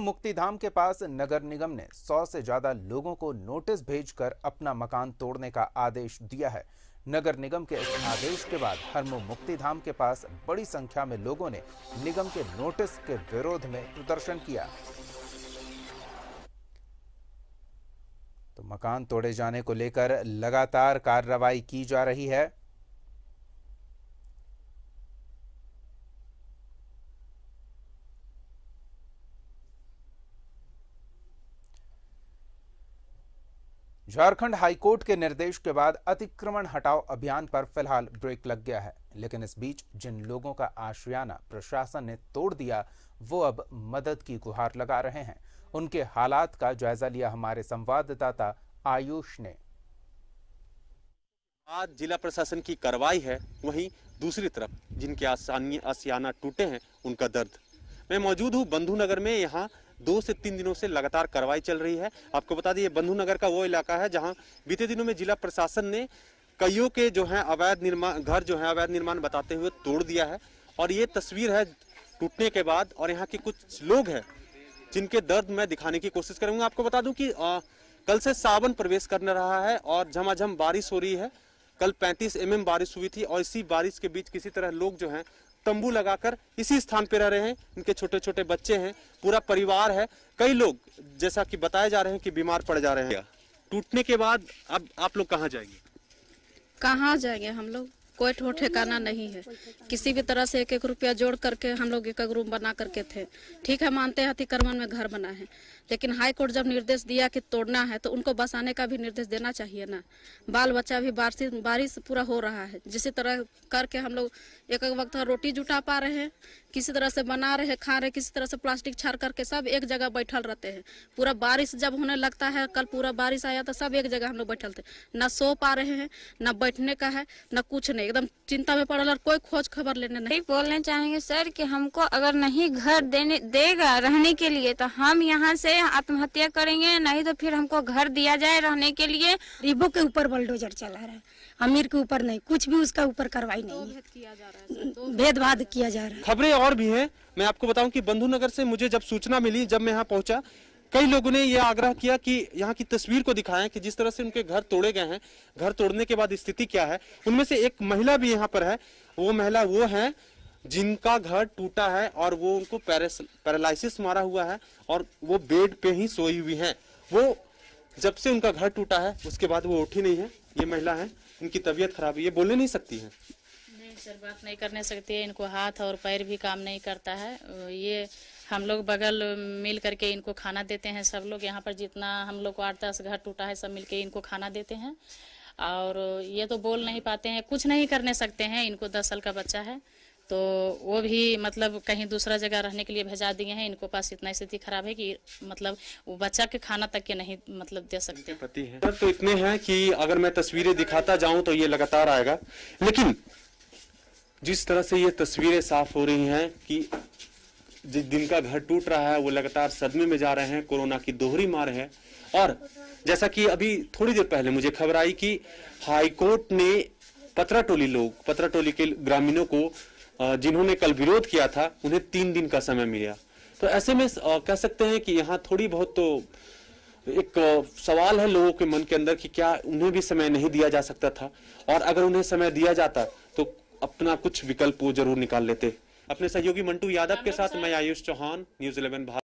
मुक्ति मुक्तिधाम के पास नगर निगम ने सौ से ज्यादा लोगों को नोटिस भेजकर अपना मकान तोड़ने का आदेश दिया है नगर निगम के इस आदेश के बाद हरमो मुक्तिधाम के पास बड़ी संख्या में लोगों ने निगम के नोटिस के विरोध में प्रदर्शन किया तो मकान तोड़े जाने को लेकर लगातार कार्रवाई की जा रही है झारखंड हाईकोर्ट के निर्देश के बाद अतिक्रमण हटाओ अभियान पर फिलहाल ब्रेक लग गया है लेकिन इस बीच जिन लोगों का आशियाना प्रशासन ने तोड़ दिया वो अब मदद की गुहार लगा रहे हैं उनके हालात का जायजा लिया हमारे संवाददाता आयुष ने आज जिला प्रशासन की कार्रवाई है वहीं दूसरी तरफ जिनके आसानी आसियाना टूटे हैं उनका दर्द मैं मौजूद हूँ बंधु नगर में यहाँ दो से तीन दिनों से लगातार कार्रवाई चल रही है आपको बता ये बंधु नगर का वो इलाका है जहाँ बीते दिनों में जिला प्रशासन ने कईयों के जो है अवैध निर्माण घर जो है अवैध निर्माण बताते हुए तोड़ दिया है और ये तस्वीर है टूटने के बाद और यहाँ के कुछ लोग हैं जिनके दर्द मैं दिखाने की कोशिश करूंगा आपको बता दूं कि आ, कल से सावन प्रवेश करने रहा है और झमाझम बारिश हो रही है कल 35 mm बारिश हुई थी और इसी बारिश के बीच किसी तरह लोग जो हैं तंबू लगाकर इसी स्थान पर रह रहे हैं इनके छोटे छोटे बच्चे हैं पूरा परिवार है कई लोग जैसा कि बताए जा रहे हैं कि बीमार पड़ जा रहे हैं टूटने के बाद अब आप लोग कहाँ जाएंगे कहाँ जाएंगे हम लोग कोई ठो ठिकाना नहीं है किसी भी तरह से एक एक रुपया जोड़ करके हम लोग एक एक रूम बना करके थे ठीक है मानते हैं अतिक्रमण में घर बना है लेकिन हाई कोर्ट जब निर्देश दिया कि तोड़ना है तो उनको बसाने का भी निर्देश देना चाहिए ना बाल बच्चा भी बारिश बारिश पूरा हो रहा है जिसी तरह करके हम लोग एक एक वक्त रोटी जुटा पा रहे हैं किसी तरह से बना रहे खा रहे किसी तरह से प्लास्टिक छाड़ करके सब एक जगह बैठल रहते हैं पूरा बारिश जब होने लगता है कल पूरा बारिश आया तो सब एक जगह हम लोग बैठल थे ना सो पा रहे हैं ना बैठने का है ना कुछ नहीं है एकदम चिंता में पड़ल और कोई खोज खबर लेने नहीं बोलना चाहेंगे सर कि हमको अगर नहीं घर देने देगा रहने के लिए तो हम यहाँ से आत्महत्या करेंगे नहीं तो फिर हमको घर दिया जाए रहने के लिए रिबो के ऊपर बलडोजर चला रहा है अमीर के ऊपर नहीं कुछ भी उसका ऊपर कार्रवाई नहीं है भेदभाव किया जा रहा है खबरें और भी है मैं आपको बताऊँ की बंधु नगर ऐसी मुझे जब सूचना मिली जब मैं यहाँ पहुँचा कई लोगों ने यह आग्रह किया कि यहाँ की तस्वीर को दिखाएं कि जिस तरह से उनके घर तोड़े गए हैं घर तोड़ने के बाद स्थिति क्या है उनमें से एक महिला भी यहाँ पर है वो महिला वो है जिनका घर टूटा है और वो उनको पैरालिसिस मारा हुआ है और वो बेड पे ही सोई हुई है वो जब से उनका घर टूटा है उसके बाद वो उठी नहीं है ये महिला है इनकी तबीयत खराब है ये बोले नहीं सकती है नहीं सर बात नहीं करने सकती है इनको हाथ और पैर भी काम नहीं करता है ये हम लोग बगल मिल करके इनको खाना देते हैं सब लोग यहाँ पर जितना हम लोग को आठ दस घर टूटा है सब मिल के इनको खाना देते हैं और ये तो बोल नहीं पाते हैं कुछ नहीं करने सकते हैं इनको दस साल का बच्चा है तो वो भी मतलब कहीं दूसरा जगह रहने के लिए भेजा दिए हैं इनको पास इतना स्थिति खराब है कि मतलब वो बच्चा के खाना तक के नहीं मतलब दे सकते पति है सर तो इतने हैं कि अगर मैं तस्वीरें दिखाता जाऊं तो ये लगातार आएगा लेकिन जिस तरह से ये तस्वीरें साफ हो रही हैं कि जिस दिन का घर टूट रहा है वो लगातार सदमे में जा रहे हैं कोरोना की दोहरी मार है और जैसा कि अभी थोड़ी देर पहले मुझे खबर आई कि हाईकोर्ट ने पतरा टोली लोग पतरा टोली के ग्रामीणों को जिन्होंने कल विरोध किया था उन्हें तीन दिन का समय मिला तो ऐसे में कह सकते हैं कि यहाँ थोड़ी बहुत तो एक सवाल है लोगों के मन के अंदर कि क्या उन्हें भी समय नहीं दिया जा सकता था और अगर उन्हें समय दिया जाता तो अपना कुछ विकल्प वो जरूर निकाल लेते अपने सहयोगी मंटू यादव के साथ मैं आयुष चौहान न्यूज इलेवन